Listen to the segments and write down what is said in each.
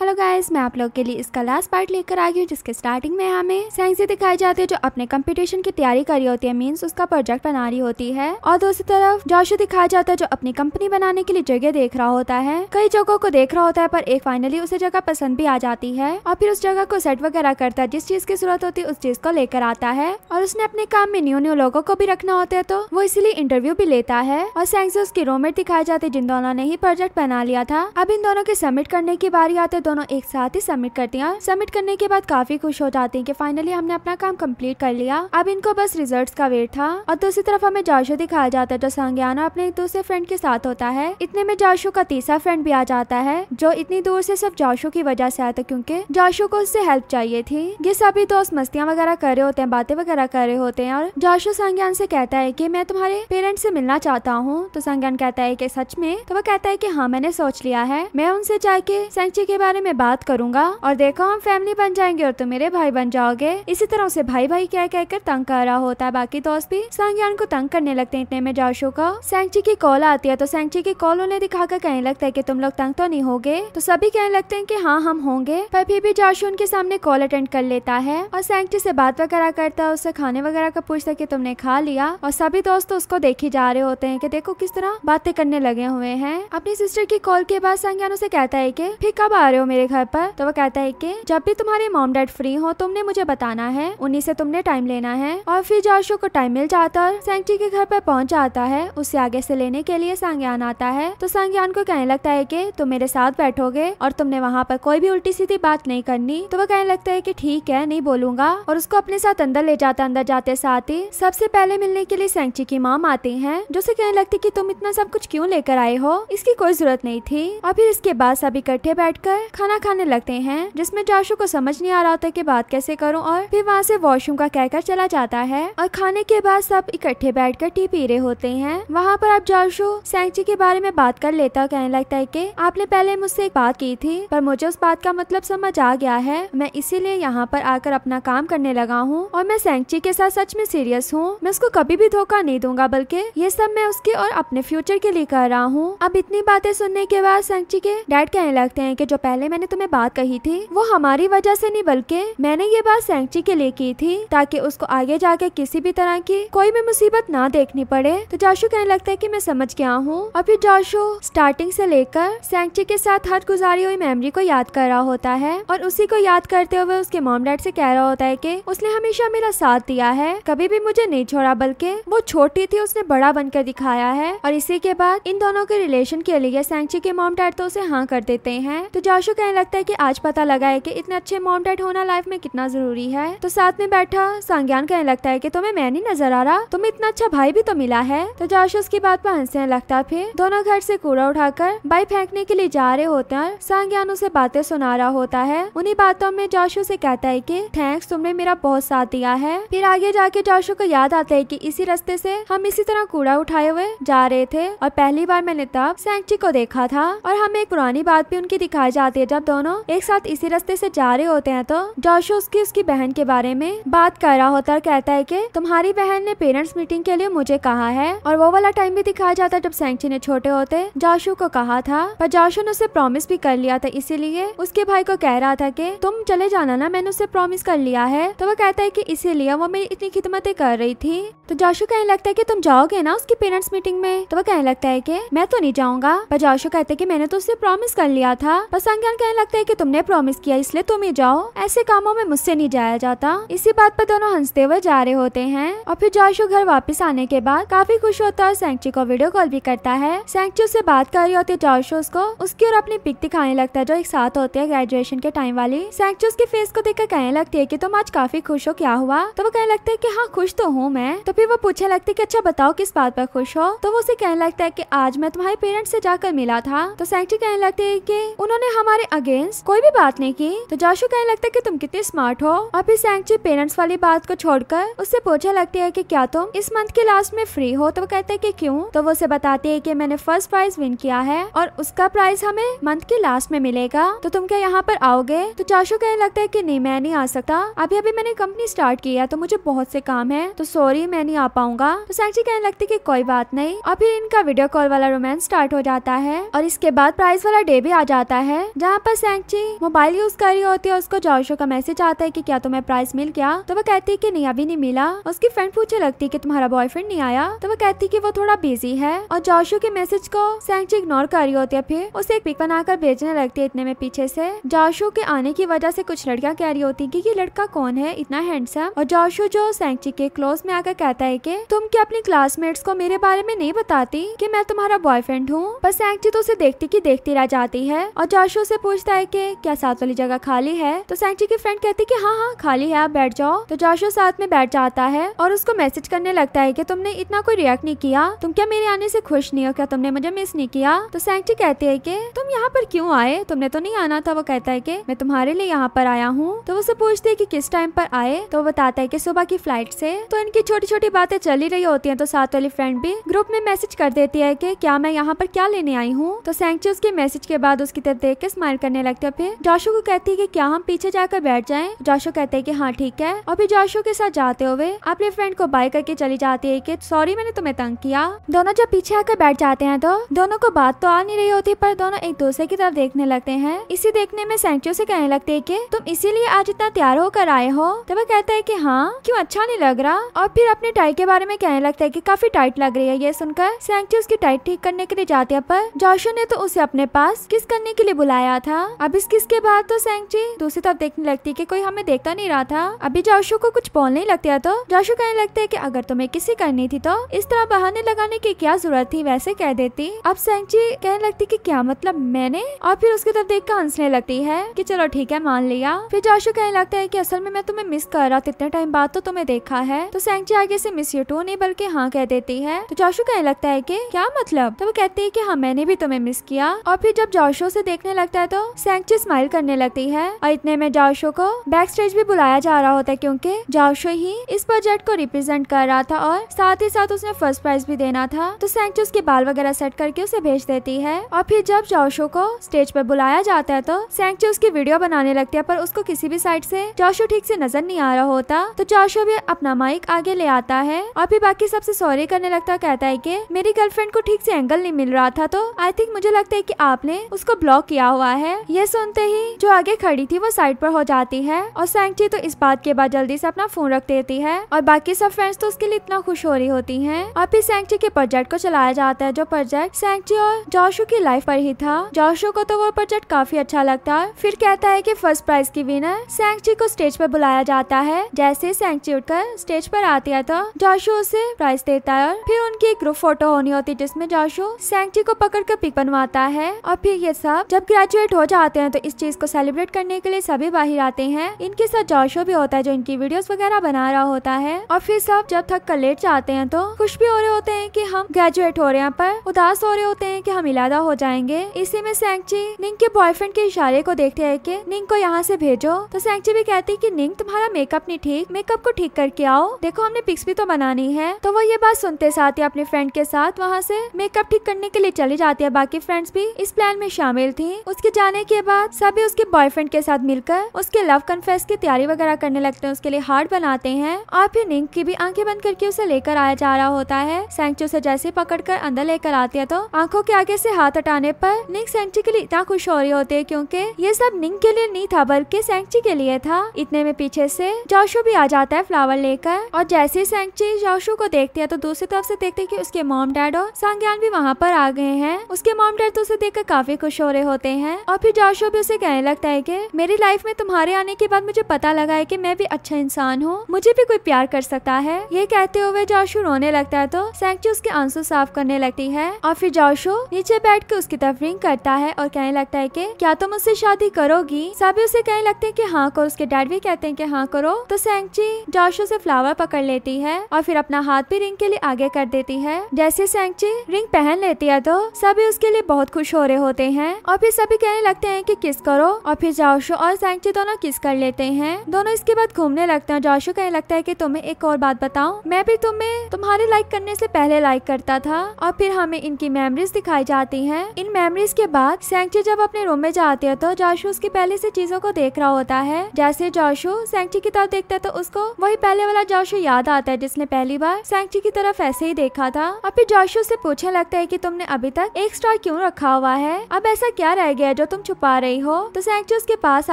hello guys मैं आप लोग के लिए इसका लास्ट पार्ट लेकर आ गई हूँ जिसके स्टार्टिंग में हमें साइंस दिखाई जाती है जो अपने कंपटीशन की तैयारी कर रही होती है मींस उसका प्रोजेक्ट बना रही होती है और दूसरी तरफ जोशो दिखाया जाता है जो अपनी कंपनी बनाने के लिए जगह देख रहा होता है कई जगहों को देख रहा होता है पर एक फाइनली उसे जगह पसंद भी आ जाती है और फिर उस जगह को सेट वगैरह करता है जिस चीज की जरूरत होती है उस चीज को लेकर आता है और उसने अपने काम में न्यू न्यू लोगों को भी रखना होता है तो वो इसीलिए इंटरव्यू भी लेता है और साइंस उसकी रोमेट दिखाई जाती है जिन दोनों ने ही प्रोजेक्ट बना लिया था अब इन दोनों के सबमिट करने की बारी आते दोनों एक साथ ही सबमिट करती हैं सबमिट करने के बाद काफी खुश हो जाती है की फाइनली हमने अपना काम कम्प्लीट कर लिया अब इनको बस रिजल्ट का वेट था और दूसरी तरफ हमें जाशो दिखाया जाता है जो संज्ञान अपने दूसरे फ्रेंड के साथ होता है इतने में जाशो का तीसरा फ्रेंड भी आ जाता है जो इतनी दूर ऐसी सब जाशो की वजह से आया था क्यूँकी जाशो को उससे हेल्प चाहिए थी ये सभी दोस्त मस्तियाँ वगैरह कर रहे होते हैं बातें वगैरह कर रहे होते हैं और जाशो संज्ञान से कहता है की मैं तुम्हारे पेरेंट्स से मिलना चाहता हूँ तो संज्ञान कहता है की सच में तो वो कहता है की हाँ मैंने सोच लिया है मैं उनसे जाके सेंची के बारे बारे में बात करूंगा और देखो हम फैमिली बन जाएंगे और तुम मेरे भाई बन जाओगे इसी तरह उसे भाई भाई क्या कहकर तंग कर रहा होता है बाकी दोस्त भी सांगयान को तंग करने लगते हैं इतने में जाशो का सेंची की कॉल आती है तो सेंची की कॉल उन्हें दिखाकर कहने लगता है की तुम लोग तंग तो नहीं होगे तो सभी कहने लगते हैं की हाँ हम होंगे पर फिर भी जाशो उनके सामने कॉल अटेंड कर लेता है और सेंची से बात वगैरह करता है उससे खाने वगैरह का पूछता है की तुमने खा लिया और सभी दोस्त उसको देखे जा रहे होते हैं की देखो किस तरह बातें करने लगे हुए हैं अपनी सिस्टर की कॉल के बाद संज्ञान उसे कहता है की फिर कब आ रहे हो मेरे घर पर तो वो कहता है कि जब भी तुम्हारे मॉम डैड फ्री हो तुमने मुझे बताना है उन्हीं से तुमने टाइम लेना है और फिर जाशो को टाइम मिल जाता है के घर पर पहुंच जाता है उसे आगे से लेने के लिए संज्ञान आता है तो संज्ञान को कहने लगता है की तुम मेरे साथ बैठोगे और तुमने वहाँ पर कोई भी उल्टी सीधी बात नहीं करनी तो वो कहने लगता है की ठीक है नहीं बोलूंगा और उसको अपने साथ अंदर ले जाता अंदर जाते साथ ही सबसे पहले मिलने के लिए सैंक्ची की माम आती है जो उसे कहने लगती की तुम इतना सब कुछ क्यूँ लेकर आए हो इसकी कोई जरूरत नहीं थी और फिर इसके बाद सब इकट्ठे बैठ कर खाना खाने लगते हैं जिसमें जाशु को समझ नहीं आ रहा होता कि बात कैसे करूं और फिर वहाँ से वॉशरूम का कहकर चला जाता है और खाने के बाद सब इकट्ठे बैठकर टी पी रहे होते हैं वहाँ पर अब जाशु सैंची के बारे में बात कर लेता और कहने लगता है की आपने पहले मुझसे एक बात की थी पर मुझे उस बात का मतलब समझ आ गया है मैं इसीलिए यहाँ पर आकर अपना काम करने लगा हूँ और मैं सैंची के साथ सच में सीरियस हूँ मैं उसको कभी भी धोखा नहीं दूंगा बल्कि ये सब मैं उसके और अपने फ्यूचर के लिए कर रहा हूँ अब इतनी बातें सुनने के बाद सैंची के डैड कहने लगते है की जो पहले पहले मैंने तुम्हें बात कही थी वो हमारी वजह से नहीं बल्कि मैंने ये बात सैंक्ची के लिए की थी ताकि उसको आगे जाके किसी भी तरह की कोई भी मुसीबत ना देखनी पड़े तो जाशु कहने लगता है कि मैं समझ गया हूँ अभी जाशु स्टार्टिंग से लेकर सैंक्ची के साथ हर गुजारी हुई मेमोरी को याद कर रहा होता है और उसी को याद करते हुए उसके मॉम डैड से कह रहा होता है की उसने हमेशा मेरा साथ दिया है कभी भी मुझे नहीं छोड़ा बल्कि वो छोटी थी उसने बड़ा बनकर दिखाया है और इसी के बाद इन दोनों के रिलेशन के लिए सैंक्ची के मॉम डैड तो उसे हाँ कर देते हैं तो जाशू कहने लगता है कि आज पता लगा है कि इतने अच्छे मॉम डैड होना लाइफ में कितना जरूरी है तो साथ में बैठा संज्ञान कहने लगता है कि तुम्हें मैं नहीं नजर आ रहा तुम्हें इतना अच्छा भाई भी तो मिला है तो जाश उसकी बात पर हंसने लगता फिर दोनों घर से कूड़ा उठाकर भाई फेंकने के लिए जा रहे होते हैं संज्ञान उसे बातें सुना रहा होता है उन्हीं बातों में जाशू से कहता है की थैंक्स तुमने मेरा बहुत साथ दिया है फिर आगे जाके जाशु को याद आता है की इसी रस्ते से हम इसी तरह कूड़ा उठाए हुए जा रहे थे और पहली बार मैंने तब सैंक्ची को देखा था और हमें एक पुरानी बात भी उनकी दिखाई जाती है है जब दोनों एक साथ इसी रास्ते से जा रहे होते हैं तो जोशो उसकी उसकी बहन के बारे में बात कर रहा होता है कहता है कि तुम्हारी बहन ने पेरेंट्स मीटिंग के लिए मुझे कहा है और वो वाला टाइम भी दिखाया जाता है जब सैंक्ची ने छोटे होते जोशो को कहा था पर जोशो ने उसे प्रॉमिस भी कर लिया था इसीलिए उसके भाई को कह रहा था की तुम चले जाना ना मैंने उसे प्रॉमिस कर लिया है तो वो कहता है की इसीलिए वो मेरी इतनी खिदमतें कर रही थी तो जोशो कहने लगता है की तुम जाओगे ना उसकी पेरेंट्स मीटिंग में तो वो कहने लगता है की मैं तो नहीं जाऊँगा पर जोशो कहते की मैंने तो उससे प्रॉमिस कर लिया था पर खान कहने लगता है कि तुमने प्रॉमिस किया इसलिए तुम ही जाओ ऐसे कामों में मुझसे नहीं जाया जाता इसी बात पर दोनों हंसते हुए जा रहे होते हैं और फिर जॉशो घर वापस आने के बाद काफी खुश होता है और सैंक्ची को वीडियो कॉल भी करता है सैंक्ची उससे बात कर रही होती है जॉशो उसको उसकी और अपनी पिक दिखाने लगता है जो एक साथ होती है ग्रेजुएशन के टाइम वाली सैंक्ची उसके फेस को देखकर कहने लगती है की तुम आज काफी खुश हो क्या हुआ तो वो कहने लगता है की हाँ खुश तो हूँ मैं तो फिर वो पूछने लगती है की अच्छा बताओ किस बात पर खुश हो तो वो उसे कहने लगता है की आज मैं तुम्हारे पेरेंट्स से जाकर मिला था तो सैंक्ची कहने लगती है की उन्होंने हमारे तुम्हारे अगेंस्ट कोई भी बात नहीं की तो जाशु कहने लगता है कि तुम कितने स्मार्ट हो और फिर सैंगची पेरेंट्स वाली बात को छोड़कर उससे पूछा लगती है कि क्या तुम इस मंथ के लास्ट में फ्री हो तो वो कहते हैं कि क्यों तो वो उसे बताती है कि मैंने फर्स्ट प्राइज विन किया है और उसका प्राइज हमें मंथ के लास्ट में मिलेगा तो तुम क्या यहाँ पर आओगे तो जाशु कहने लगता है की नहीं मैं नहीं आ सकता अभी अभी मैंने कंपनी स्टार्ट की है तो मुझे बहुत से काम है तो सॉरी मैं नहीं आ पाऊंगा तो सैंगची कहने लगती की कोई बात नहीं और फिर इनका वीडियो कॉल वाला रोमांस स्टार्ट हो जाता है और इसके बाद प्राइज वाला डे भी आ जाता है जहाँ पर सैंगची मोबाइल यूज कर रही होती है उसको जोशो का मैसेज आता है की क्या तुम्हें प्राइस मिल गया तो वो कहती है की नहीं अभी नहीं मिला उसकी फ्रेंड पूछे लगती है की तुम्हारा बॉयफ्रेंड नहीं आया तो वो कहती की वो थोड़ा बिजी है और जोशो के मैसेज को सैंगची इग्नोर कर रही होती है फिर उसे एक पिक बनाकर भेजने लगती है इतने में पीछे से जोशो के आने की वजह से कुछ लड़कियां कह रही होती कि ये लड़का कौन है इतना हैंडसम और जोशो जो सैंगची के क्लोज में आकर कहता है की तुम क्या अपने क्लासमेट्स को मेरे बारे में नहीं बताती की मैं तुम्हारा बॉयफ्रेंड हूँ पर सैंगची तो उसे देखती की देखती रह जाती है और जोशो से उससे पूछता है कि क्या साथ वाली जगह खाली है तो सैंची की फ्रेंड कहती है कि हाँ हाँ खाली है आप बैठ जाओ तो जाशो साथ में बैठ जाता है और उसको मैसेज करने लगता है कि तुमने इतना कोई रिएक्ट नहीं किया तुम क्या मेरे आने से खुश नहीं हो क्या तुमने मुझे मिस नहीं किया तो सैंची कहती है की तुम यहाँ पर क्यूँ आए तुमने तो नहीं आना था वो कहता है की मैं तुम्हारे लिए यहाँ पर आया हूँ तो उसे पूछती है की किस टाइम पर आए तो बताता है की सुबह की फ्लाइट से तो इनकी छोटी छोटी बातें चली रही होती है तो साथ वाली फ्रेंड भी ग्रुप में मैसेज कर देती है की क्या मैं यहाँ पर क्या लेने आई हूँ तो सैंची उसके मैसेज के बाद उसकी तरफ देख के मार करने लगते है फिर जोशो को कहती है की क्या हम पीछे जाकर बैठ जाए जोशो कहते हैं की हाँ ठीक है और फिर जोशो के साथ जाते हुए अपने फ्रेंड को बाय करके चली जाती है की सॉरी मैंने तुम्हें तंग किया दोनों जब पीछे आकर बैठ जाते हैं तो दोनों को बात तो आ नहीं रही होती पर दोनों एक दूसरे की तरफ देखने लगते हैं इसी देखने में सेंचो से कहने लगते है की तुम इसीलिए आज इतना तैयार होकर आए हो तो वह कहता है की हाँ क्यूँ अच्छा नहीं लग रहा और फिर अपने टाइट के बारे में कहने लगता है की काफी टाइट लग रही है ये सुनकर सेंचो उसकी टाइट ठीक करने के लिए जाते हैं पर जोशो ने तो उसे अपने पास किस करने के लिए बुलाया रहा था अब इस किसके बाद तो सेंगची दूसरी तरफ देखने लगती कि कोई हमें देखता नहीं रहा था अभी जाशु को कुछ बोलने लगते है तो जाशु कहने लगते है की अगर तुम्हें किसी करनी थी तो इस तरह बहाने लगाने की क्या जरूरत थी वैसे कह देती अब सेंगची कहने लगती की क्या मतलब मैंने और फिर उसकी तरफ देख कर हंसने लगती है की चलो ठीक है मान लिया फिर जाशु कहने लगता है की असल में मैं तुम्हें मिस कर रहा था इतने टाइम बाद तो तुम्हें देखा है तो सेंगची आगे से मिस यू टू नहीं बल्कि हाँ कह देती है तो जाशु कहने लगता है की क्या मतलब तो वो कहती है की हाँ मैंने भी तुम्हें मिस किया और फिर जब जाशु से देखने लगता है है तो सैंक्चू स्माइल करने लगती है और इतने में जाओशो को बैक स्टेज भी बुलाया जा रहा होता है क्योंकि जाओशो ही इस प्रोजेक्ट को रिप्रेजेंट कर रहा था और साथ ही साथ उसने फर्स्ट प्राइज भी देना था तो सैंक्चू उसके बाल वगैरह सेट करके उसे भेज देती है और फिर जब जाओशो को स्टेज पर बुलाया जाता है तो सैंक्चू उसकी वीडियो बनाने लगती है पर उसको किसी भी साइड से जाशो ठीक से नजर नहीं आ रहा होता तो जोशो भी अपना माइक आगे ले आता है और फिर बाकी सबसे सॉरी करने लगता है कहता है की मेरी गर्लफ्रेंड को ठीक से एंगल नहीं मिल रहा था तो आई थिंक मुझे लगता है की आपने उसको ब्लॉक किया हुआ है ये सुनते ही जो आगे खड़ी थी वो साइड पर हो जाती है और सैंगची तो इस बात के बाद जल्दी से अपना फोन रख देती है और बाकी सब फ्रेंड्स तो उसके लिए इतना खुश हो रही होती है और फिर सैंगची के प्रोजेक्ट को चलाया जाता है जो प्रोजेक्ट सैंगची और जोशु की लाइफ पर ही था जोशु को तो वो प्रोजेक्ट काफी अच्छा लगता है फिर कहता है की फर्स्ट प्राइज की विनर सैंगची को स्टेज पर बुलाया जाता है जैसे सैंगची उठकर स्टेज पर आती है तो जोशु उसे प्राइज देता है और फिर उनकी एक ग्रुप फोटो होनी होती है जिसमे जोशु सैंगची को पकड़ कर पिक बनवाता है और फिर ये सब जब ग्रेजुएट सेलिब्रेट हो जाते हैं तो इस चीज को सेलिब्रेट करने के लिए सभी बाहर आते हैं इनके साथ जोशो भी होता है जो इनकी वीडियो वगैरह बना रहा होता है और फिर सब जब थक कर लेट जाते हैं तो खुश भी हो रहे होते हैं की हम ग्रेजुएट हो रहे हैं पर उदास हो रहे होते हैं की हम इलादा हो जाएंगे इसी में सैंगची निंग के बॉयफ्रेंड के इशारे को देखते है की निंग को यहाँ ऐसी भेजो तो सैंगची भी कहती है की निंग तुम्हारा मेकअप नहीं ठीक मेकअप को ठीक करके आओ देखो हमने पिक्स भी तो बनानी है तो वो ये बात सुनते साथ ही अपने फ्रेंड के साथ वहाँ से मेकअप ठीक करने के लिए चली जाती है बाकी फ्रेंड्स भी इस प्लान में शामिल थी उसके के जाने के बाद सभी उसके बॉयफ्रेंड के साथ मिलकर उसके लव कन्फेस की तैयारी वगैरह करने लगते हैं उसके लिए हार्ट बनाते हैं और फिर निंग की भी आंखें बंद करके उसे लेकर आया जा रहा होता है सेंचू उसे जैसे पकड़ कर अंदर लेकर आती है तो आंखों के आगे से हाथ हटाने पर निंग सेंचू के लिए इतना खुश हो रही होती है क्योंकि ये सब निंग के लिए नहीं था बल्कि सेंचू के लिए था इतने में पीछे से जोशो भी आ जाता है फ्लावर लेकर और जैसे ही सेंचू जोशो को देखती है तो दूसरी तरफ से देखते की उसके मॉम डैड और संज्ञान भी वहाँ पर आ गए हैं उसके मॉम डैड तो उसे कर काफी खुश हो रहे होते हैं है और फिर जाशो भी उसे कहने लगता है की मेरी लाइफ में तुम्हारे आने के बाद मुझे पता लगा है की मैं भी अच्छा इंसान हूँ मुझे भी कोई प्यार कर सकता है ये कहते हुए जाशो रोने लगता है तो सेंचू उसके आंसू साफ करने लगती है और फिर जाशो नीचे बैठ के उसकी तरफ रिंग करता है और कहने लगता है की क्या तुम उससे शादी करोगी सभी उसे कहने लगते हैं कि हाँ करो उसके डैड भी कहते हैं कि हाँ करो तो सेंची जाशो से फ्लावर पकड़ लेती है और फिर अपना हाथ भी रिंग के लिए आगे कर देती है जैसे सेंची रिंग पहन लेती है तो सभी उसके लिए बहुत खुश हो रहे होते हैं और फिर सभी कहने लगते हैं कि किस करो और फिर जाओशो और सैंगची दोनों किस कर लेते हैं दोनों इसके बाद घूमने लगते हैं जाओशो कहने लगता है कि तुम्हें एक और बात बताऊं मैं भी तुम्हें तुम्हारे लाइक करने से पहले लाइक करता था और फिर हमें इनकी मेमोरीज दिखाई जाती है इन मेमोरीज के बाद सैंगची जब अपने रूम में जाती है तो जाशु उसकी पहले से चीजों को देख रहा होता है जैसे जाशु सैंगची की तरफ देखता है तो उसको वही पहले वाला जाशु याद आता है जिसने पहली बार सेंची की तरफ ऐसे ही देखा था और फिर जाशु से पूछने लगता है की तुमने अभी तक एक स्टार क्यूँ रखा हुआ है अब ऐसा क्या रह गया जो तुम छुपा रही हो तो सैंक्च उसके पास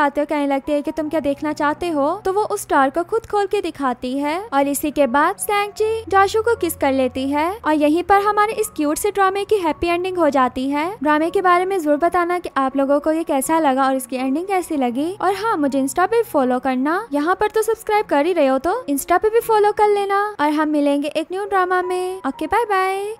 आते हुए कहने लगते है की तुम क्या देखना चाहते हो तो वो उस स्टार को खुद खोल के दिखाती है और इसी के बाद सेंची जाशु को किस कर लेती है और यहीं पर हमारे इस क्यूट से ड्रामे की हैप्पी एंडिंग हो जाती है ड्रामे के बारे में जरूर बताना कि आप लोगों को ये कैसा लगा और इसकी एंडिंग कैसी लगी और हाँ मुझे इंस्टा पे फॉलो करना यहाँ पर तो सब्सक्राइब कर ही रहे हो तो इंस्टा पे भी फॉलो कर लेना और हम मिलेंगे एक न्यू ड्रामा में ओके बाय बाय